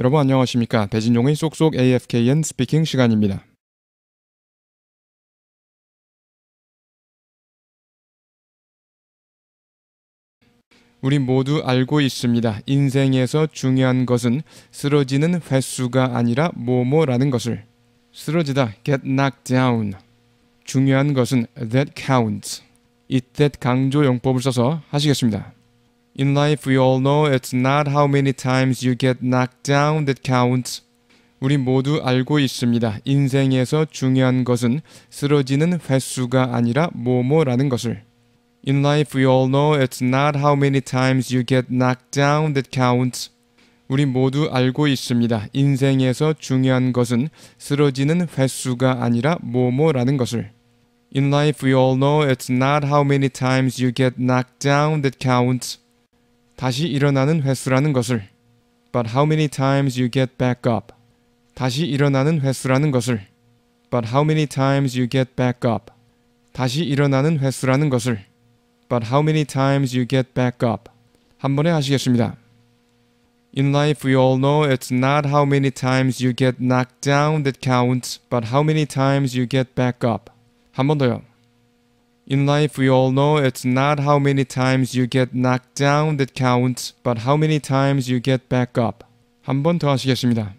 여러분 안녕하십니까? 배진종의 쏙쏙 AFKN 스피킹 시간입니다. 우리 모두 알고 있습니다. 인생에서 중요한 것은 쓰러지는 횟수가 아니라 뭐뭐라는 것을. 쓰러지다, get knocked down. 중요한 것은 that counts. 이때 강조 용법을 써서 하시겠습니다. In life we all know it's not how many times you get knocked down that counts. 우리 모두 알고 있습니다. 인생에서 중요한 것은 쓰러지는 횟수가 아니라 뭐뭐라는 것을. In life we all know it's not how many times you get knocked down that counts. 우리 모두 알고 있습니다. 인생에서 중요한 것은 쓰러지는 횟수가 아니라 뭐뭐라는 것을. In life we all know it's not how many times you get knocked down that counts. 다시 일어나는 횟수라는 것을 But how many times you get back up 다시 일어나는 횟수라는 것을 But how many times you get back up 다시 일어나는 횟수라는 것을 But how many times you get back up 한 번에 하시겠습니다. In life, we all know it's not how many times you get knocked down that counts, but how many times you get back up. 한 번 더요. In life, we all know it's not how many times you get knocked down that counts, but how many times you get back up. 한 번 더 하시겠습니다.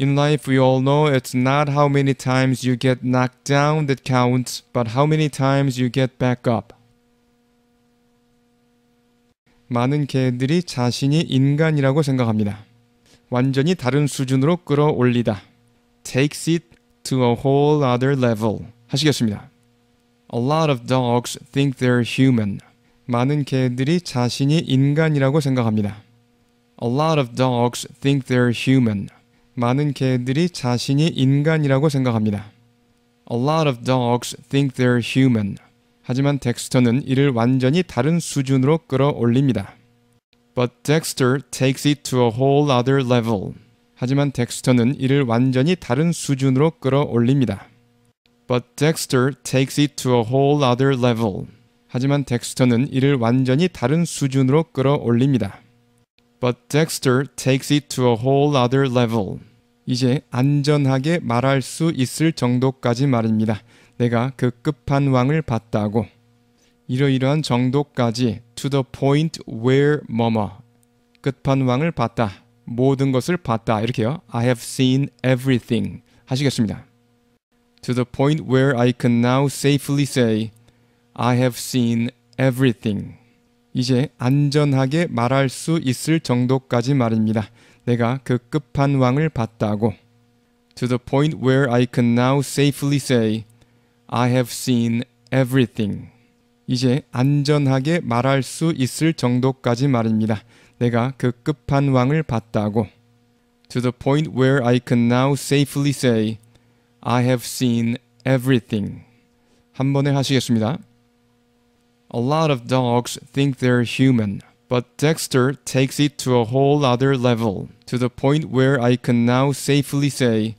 In life, we all know it's not how many times you get knocked down that counts, but how many times you get back up. 많은 개들이 자신이 인간이라고 생각합니다. 완전히 다른 수준으로 끌어올리다. Takes it to a whole other level. 하시겠습니다. A lot of dogs think they're human. 많은 개들이 자신이 인간이라고 생각합니다. A lot of dogs think they're human. 많은 개들이 자신이 인간이라고 생각합니다. A lot of dogs think they're human. 하지만 덱스터는 이를 완전히 다른 수준으로 끌어올립니다. But Dexter takes it to a whole other level. 하지만 덱스터는 이를 완전히 다른 수준으로 끌어올립니다. But Dexter takes it to a whole other level. 하지만 덱스터는 이를 완전히 다른 수준으로 끌어올립니다. But Dexter takes it to a whole other level. 이제 안전하게 말할 수 있을 정도까지 말입니다. 내가 그 끝판왕을 봤다고. 이러이러한 정도까지 to the point where 뭐뭐 끝판왕을 봤다. 모든 것을 봤다. 이렇게요. I have seen everything 하시겠습니다. to the point where I can now safely say I have seen everything. 이제 안전하게 말할 수 있을 정도까지 말입니다. 내가 그 끝판왕을 봤다고. To the point where I can now safely say I have seen everything. 이제 안전하게 말할 수 있을 정도까지 말입니다. 내가 그 끝판왕을 봤다고. To the point where I can now safely say I have seen everything. 한 번에 하시겠습니다. A lot of dogs think they're human, but Dexter takes it to a whole other level, to the point where I can now safely say,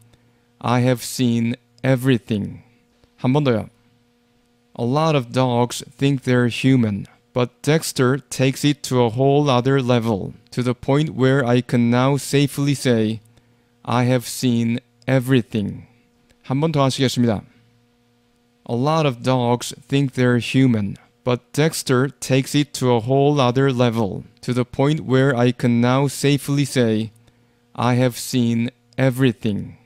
I have seen everything. 한 번 더요. A lot of dogs think they're human, but Dexter takes it to a whole other level, to the point where I can now safely say, I have seen everything. 하시겠습니다. A lot of dogs think they're human, but Dexter takes it to a whole other level, to the point where I can now safely say, I have seen everything.